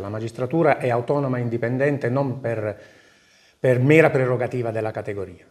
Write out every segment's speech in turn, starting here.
La magistratura è autonoma e indipendente non per, per mera prerogativa della categoria.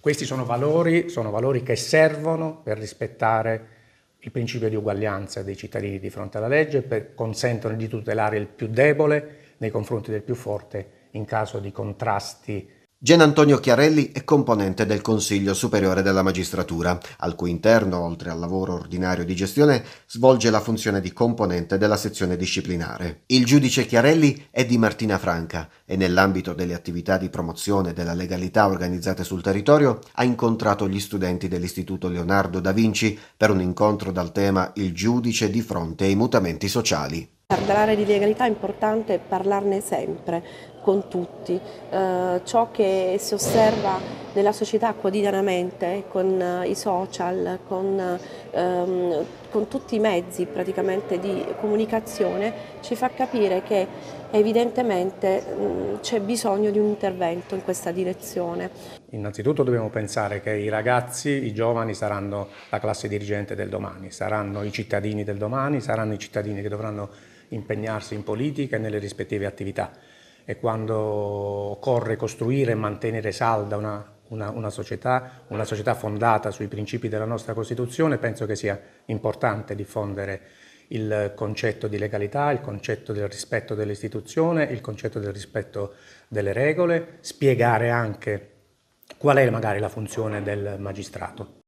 Questi sono valori, sono valori che servono per rispettare il principio di uguaglianza dei cittadini di fronte alla legge, per, consentono di tutelare il più debole nei confronti del più forte in caso di contrasti Gian Antonio Chiarelli è componente del Consiglio Superiore della Magistratura, al cui interno, oltre al lavoro ordinario di gestione, svolge la funzione di componente della sezione disciplinare. Il giudice Chiarelli è di Martina Franca e nell'ambito delle attività di promozione della legalità organizzate sul territorio ha incontrato gli studenti dell'Istituto Leonardo da Vinci per un incontro dal tema Il giudice di fronte ai mutamenti sociali. Parlare di legalità è importante parlarne sempre, con tutti. Eh, ciò che si osserva nella società quotidianamente, con eh, i social, con, ehm, con tutti i mezzi praticamente di comunicazione, ci fa capire che evidentemente mh, mm, c'è bisogno di un intervento in questa direzione. Innanzitutto dobbiamo pensare che i ragazzi, i giovani saranno la classe dirigente del domani, saranno i cittadini del domani, saranno i cittadini che dovranno impegnarsi in politica e nelle rispettive attività e quando occorre costruire e mantenere salda una, una, una, società, una società fondata sui principi della nostra Costituzione, penso che sia importante diffondere il concetto di legalità, il concetto del rispetto dell'istituzione, il concetto del rispetto delle regole, spiegare anche qual è magari la funzione del magistrato.